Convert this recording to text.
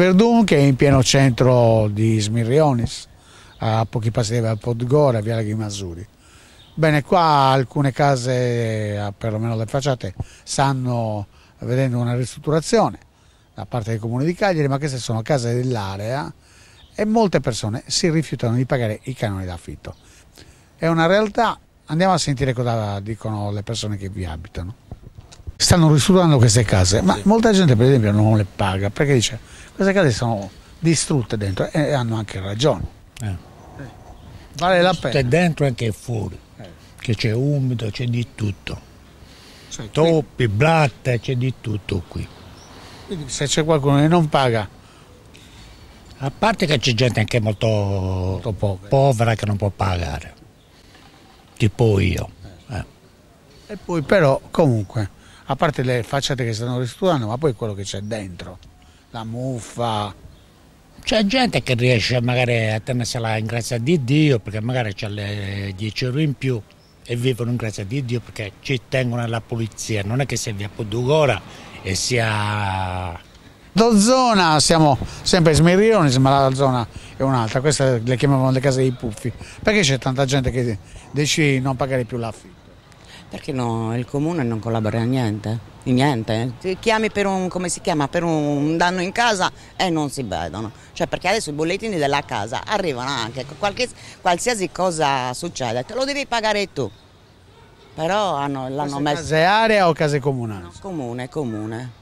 Verdun che è in pieno centro di Smirrionis, a pochi passi da Podgora, a Viale Ghimasuri. Bene, qua alcune case, eh, perlomeno le facciate, stanno vedendo una ristrutturazione da parte del Comune di Cagliari, ma queste sono case dell'area e molte persone si rifiutano di pagare i canoni d'affitto. È una realtà, andiamo a sentire cosa dicono le persone che vi abitano stanno ristrutturando queste case, ma molta gente per esempio non le paga perché dice queste case sono distrutte dentro e hanno anche ragione. Eh. eh. Vale la pena. C'è dentro anche fuori, eh. che c'è umido, c'è di tutto. Cioè, Toppi, blatte, c'è di tutto qui. Quindi se c'è qualcuno che non paga... A parte che c'è gente anche molto, molto povera. povera. che non può pagare, tipo io. Eh. eh. E poi però comunque a parte le facciate che stanno ristrutturando, ma poi quello che c'è dentro, la muffa. C'è gente che riesce magari a tenersela in grazia di Dio perché magari c'ha le 10 euro in più e vivono in grazia di Dio perché ci tengono alla pulizia, non è che sia via appoggiora e sia... Dozzona, siamo sempre smirioni, ma la zona è un'altra, queste le chiamavano le case dei puffi, perché c'è tanta gente che decide di non pagare più l'affitto? Perché no, il comune non collabora in niente, in niente. Ti chiami per un, chiama, per un danno in casa e non si vedono. Cioè perché adesso i bollettini della casa arrivano anche, qualche, qualsiasi cosa succede, te lo devi pagare tu. Però l'hanno messo... Case area o case comunali? No, comune, comune.